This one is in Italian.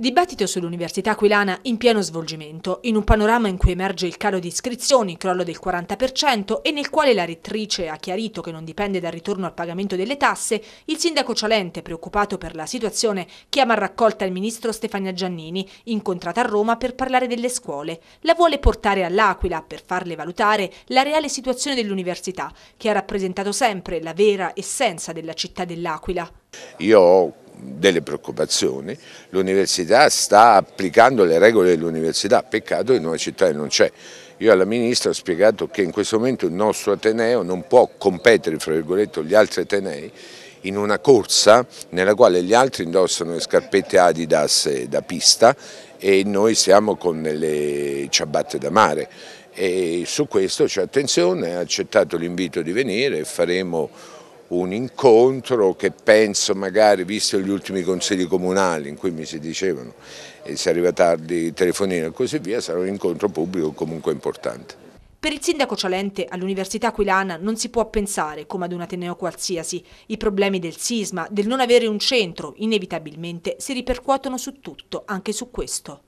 Dibattito sull'Università Aquilana in pieno svolgimento, in un panorama in cui emerge il calo di iscrizioni, crollo del 40% e nel quale la rettrice ha chiarito che non dipende dal ritorno al pagamento delle tasse, il sindaco Cialente, preoccupato per la situazione, chiama a raccolta il ministro Stefania Giannini, incontrata a Roma per parlare delle scuole. La vuole portare all'Aquila per farle valutare la reale situazione dell'università, che ha rappresentato sempre la vera essenza della città dell'Aquila. Io ho delle preoccupazioni, l'università sta applicando le regole dell'università, peccato in una città non c'è. Io alla Ministra ho spiegato che in questo momento il nostro Ateneo non può competere, fra virgolette, con gli altri Atenei in una corsa nella quale gli altri indossano le scarpette Adidas da pista e noi siamo con le ciabatte da mare. E su questo c'è cioè, attenzione, ha accettato l'invito di venire, e faremo un incontro che penso magari, visto gli ultimi consigli comunali in cui mi si dicevano eh, e si arriva tardi il telefonino e così via, sarà un incontro pubblico comunque importante. Per il sindaco Cialente all'Università Aquilana non si può pensare come ad un Ateneo qualsiasi. I problemi del sisma, del non avere un centro, inevitabilmente si ripercuotono su tutto, anche su questo.